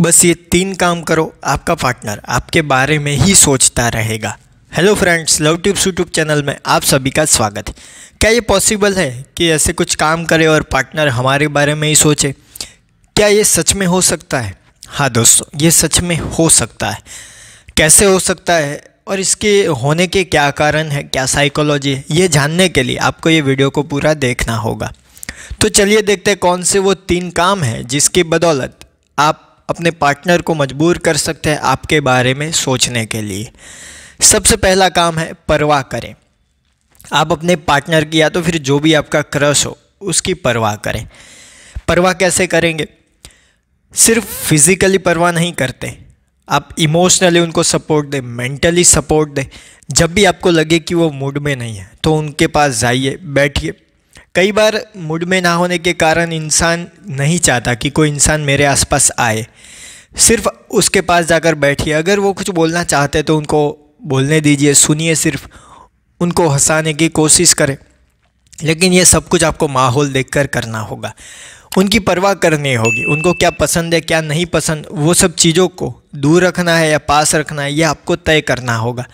बस ये तीन काम करो आपका पार्टनर आपके बारे में ही सोचता रहेगा hello friends love tubes YouTube channel में आप सभी का स्वागत है क्या ये पॉसिबल है कि ऐसे कुछ काम करें और पार्टनर हमारे बारे में ही सोचे क्या ये सच में हो सकता है हाँ दोस्तों ये सच में हो सकता है कैसे हो सकता है और इसके होने के क्या कारण है क्या साइकोलॉजी है ये जानने के लिए आपको ये वीडियो को पूरा देखना होगा तो चलिए देखते हैं कौन से वो तीन काम हैं जिसकी बदौलत आप अपने पार्टनर को मजबूर कर सकते हैं आपके बारे में सोचने के लिए सबसे पहला काम है परवाह करें आप अपने पार्टनर की या तो फिर जो भी आपका क्रश हो उसकी परवाह करें परवाह कैसे करेंगे सिर्फ फिज़िकली परवाह नहीं करते आप इमोशनली उनको सपोर्ट दें मेंटली सपोर्ट दें जब भी आपको लगे कि वो मूड में नहीं है तो उनके पास जाइए बैठिए कई बार मूड में ना होने के कारण इंसान नहीं चाहता कि कोई इंसान मेरे आसपास आए सिर्फ उसके पास जाकर बैठिए अगर वो कुछ बोलना चाहते तो उनको बोलने दीजिए सुनिए सिर्फ उनको हंसाने की कोशिश करें लेकिन ये सब कुछ आपको माहौल देखकर करना होगा उनकी परवाह करनी होगी उनको क्या पसंद है क्या नहीं पसंद वो सब चीज़ों को दूर रखना है या पास रखना है यह आपको तय करना होगा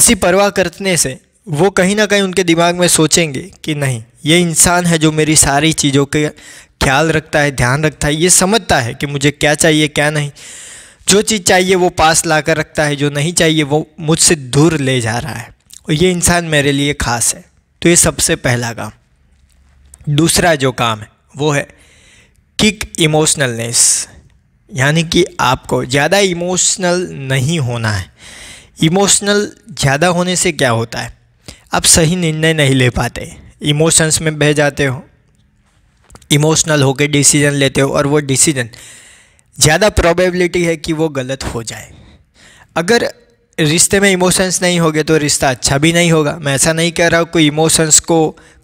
ऐसी परवाह करने से वो कहीं ना कहीं उनके दिमाग में सोचेंगे कि नहीं ये इंसान है जो मेरी सारी चीज़ों के ख्याल रखता है ध्यान रखता है ये समझता है कि मुझे क्या चाहिए क्या नहीं जो चीज़ चाहिए वो पास ला कर रखता है जो नहीं चाहिए वो मुझसे दूर ले जा रहा है और ये इंसान मेरे लिए ख़ास है तो ये सबसे पहला काम दूसरा जो काम है वो है किक इमोशनलनेस यानी कि आपको ज़्यादा इमोशनल नहीं होना है इमोशनल ज़्यादा होने से क्या होता है आप सही निर्णय नहीं ले पाते इमोशंस में बह जाते हो इमोशनल होकर डिसीजन लेते हो और वो डिसीजन ज़्यादा प्रोबेबिलिटी है कि वो गलत हो जाए अगर रिश्ते में इमोशंस नहीं होंगे तो रिश्ता अच्छा भी नहीं होगा मैं ऐसा नहीं कह रहा हूँ कोई इमोशंस को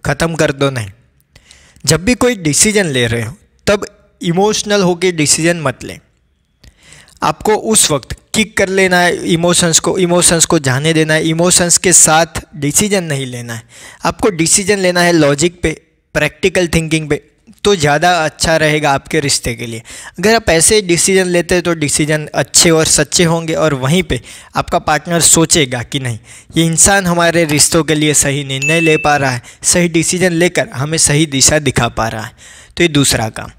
ख़त्म कर दो नहीं जब भी कोई डिसीजन ले रहे हो तब इमोशनल होकर डिसीजन मत लें आपको उस वक्त किक कर लेना है इमोशंस को इमोशंस को जाने देना है इमोशंस के साथ डिसीजन नहीं लेना है आपको डिसीजन लेना है लॉजिक पे प्रैक्टिकल थिंकिंग पे तो ज़्यादा अच्छा रहेगा आपके रिश्ते के लिए अगर आप ऐसे डिसीजन लेते हैं तो डिसीजन अच्छे और सच्चे होंगे और वहीं पे आपका पार्टनर सोचेगा कि नहीं ये इंसान हमारे रिश्तों के लिए सही निर्णय ले पा रहा है सही डिसीजन लेकर हमें सही दिशा दिखा पा रहा है तो ये दूसरा काम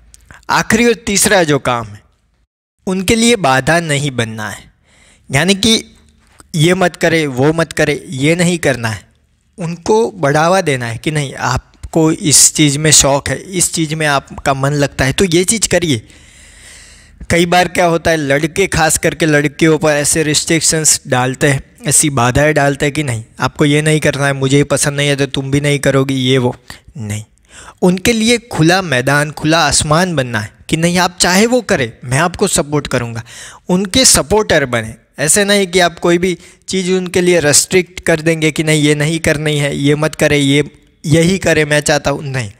आखिरी और तीसरा जो काम है उनके लिए बाधा नहीं बनना है यानी कि ये मत करे वो मत करे ये नहीं करना है उनको बढ़ावा देना है कि नहीं आपको इस चीज़ में शौक़ है इस चीज़ में आपका मन लगता है तो ये चीज़ करिए कई बार क्या होता है लड़के खास करके लड़कियों पर ऐसे रिस्ट्रिक्शंस डालते हैं ऐसी बाधाएं डालते हैं कि नहीं आपको ये नहीं करना है मुझे पसंद नहीं है तो तुम भी नहीं करोगी ये वो नहीं उनके लिए खुला मैदान खुला आसमान बनना है कि नहीं आप चाहे वो करें मैं आपको सपोर्ट करूँगा उनके सपोर्टर बने ऐसे नहीं कि आप कोई भी चीज़ उनके लिए रेस्ट्रिक्ट कर देंगे कि नहीं ये नहीं करनी है ये मत करें ये यही करें मैं चाहता हूँ नहीं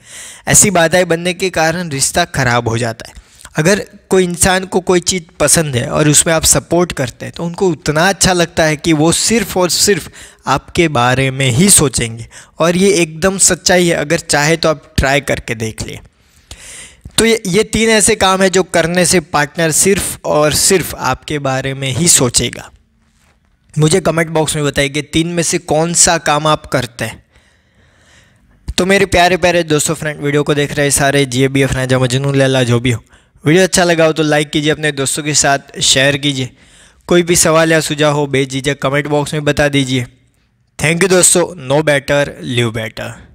ऐसी बाधाएं बनने के कारण रिश्ता ख़राब हो जाता है अगर कोई इंसान को कोई चीज़ पसंद है और उसमें आप सपोर्ट करते हैं तो उनको उतना अच्छा लगता है कि वो सिर्फ़ और सिर्फ आपके बारे में ही सोचेंगे और ये एकदम सच्चाई है अगर चाहे तो आप ट्राई करके देख लें तो ये ये तीन ऐसे काम है जो करने से पार्टनर सिर्फ और सिर्फ आपके बारे में ही सोचेगा मुझे कमेंट बॉक्स में बताइए कि तीन में से कौन सा काम आप करते हैं तो मेरे प्यारे प्यारे दोस्तों फ्रेंड वीडियो को देख रहे सारे जी बी एफ नाजा मजनू लैला जो भी हो वीडियो अच्छा लगा हो तो लाइक कीजिए अपने दोस्तों के साथ शेयर कीजिए कोई भी सवाल या सुझाव हो भेज दीजिए कमेंट बॉक्स में बता दीजिए थैंक यू दोस्तों नो बेटर लिव बेटर